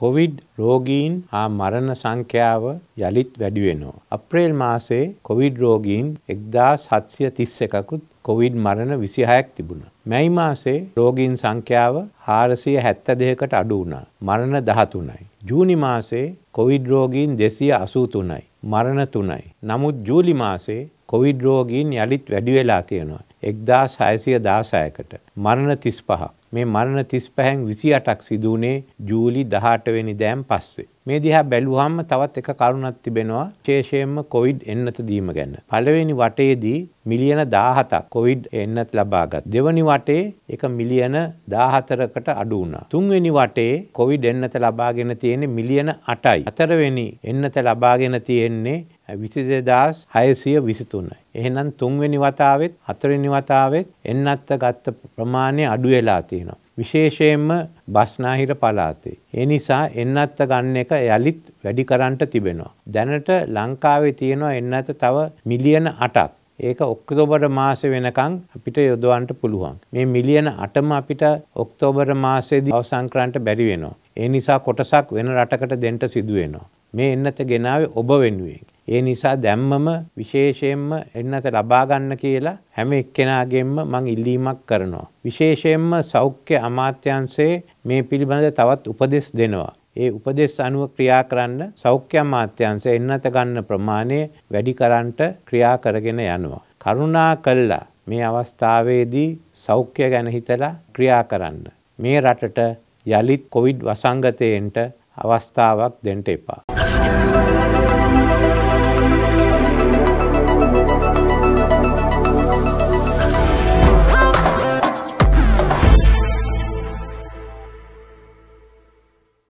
Covid රෝගීන් හා මරණ සංඛ්‍යාව යළිත් වැඩිවෙනවා. අප්‍රේල් මාසේ කොවිඩ් රෝගීන් එක්දා සත්සිය තිස්ස එකකුත් කොවිඩ් මරණ විසිහයක් තිබුණ. මැයි මාසේ රෝගීන් සංඛ්‍යාව හාරසිය හැත්ත දෙකට අඩු වුණා. මරණ දහතුනයි. ජූනි මාසේ කොවිඩ් රෝගීන් දෙසිය අසූතුනයි. මරණ තුනයි. නමුත් ජූලි මාසේ කොවිඩ් රෝගීන් යළිත් වැඩි වෙලා තියෙනවා. එක්දා සයසිය දාසයකට මරණ තිස් පහක් මේ මරණ තිස් පැහැන් විසි අටක් සිදුවනේ ජූලි දහටවෙනි දෑම් පස්සේ. මේ දිහා බැලුහම්ම තවත් එක කරුණත් තිබෙනවා ශේෂයෙන්ම කොවිඩ් එන්නත දීම ගැන්න. පළවෙනි වටයේදී මිලියන දාහතක් කොවිඩ් එන්නත් ලබාගත්. දෙවනි වටේ එක මිලියන දාහතරකට අඩු වුණා. තුන්වෙනි වටේ කොවිඩ් එන්නත ලබාගෙන තියෙන්නේ මිලියන අටයි. අතරවෙනි එන්නත ලබාගෙන තියෙන්නේ විසි දෙදස් හයසිය විසිතුන්න. එහෙනම් තුන්වෙනි වතාවත් අතරනි වතාවත් එන්නත්ත ගත්ත ප්‍රමාණය අඩු වෙලා තියෙනවා. විශේෂයෙන්ම බස්නාහිර පලාතේ. ඒ නිසා එන්නත්ත ගන්න එක යළිත් වැඩි කරන්ට තිබෙනවා. දැනට ලංකාවේ තියෙනවා එන්නත තව මිලියන අටක්. ඒක ඔක්තෝබර මාස වෙනකං අපිට යොදවන්ට පුළුවන්. මේ මිලියන අටම අපිට ඔක්තෝබර මාසේදී අවසංක්‍රන්ට බැරි වෙනවා. ඒ නිසා කොටසක් වෙන රටකට දෙන්ට සිදුවෙනවා. මේ එන්නත ගෙනාවේ ඔබ වෙනුවෙන්. ඒ නිසා දැම්මම විශේෂයෙන්ම එන්නත ලබා ගන්න කියලා හැම එක්කෙනාගෙන්ම මං ඉල්ලීමක් කරනවා. විශේෂයෙන්ම සෞඛ්‍ය අමාත්‍යංශයේ මේ පිළිබඳ තවත් උපදෙස් දෙනවා. ඒ උපදෙස් අනුව ක්‍රියා කරන්න සෞඛ්‍ය අමාත්‍යංශය එන්නත ගන්න ප්‍රමාණය වැඩි කරන්නට ක්‍රියා කරගෙන යනවා. කරුණා කළා මේ අවස්ථාවේදී සෞඛ්‍ය ගැන හිතලා ක්‍රියා කරන්න. මේ රටට යළිත් කොවිඩ් වසංගතයෙන්ට අවස්ථාවක් දෙන්න එපා.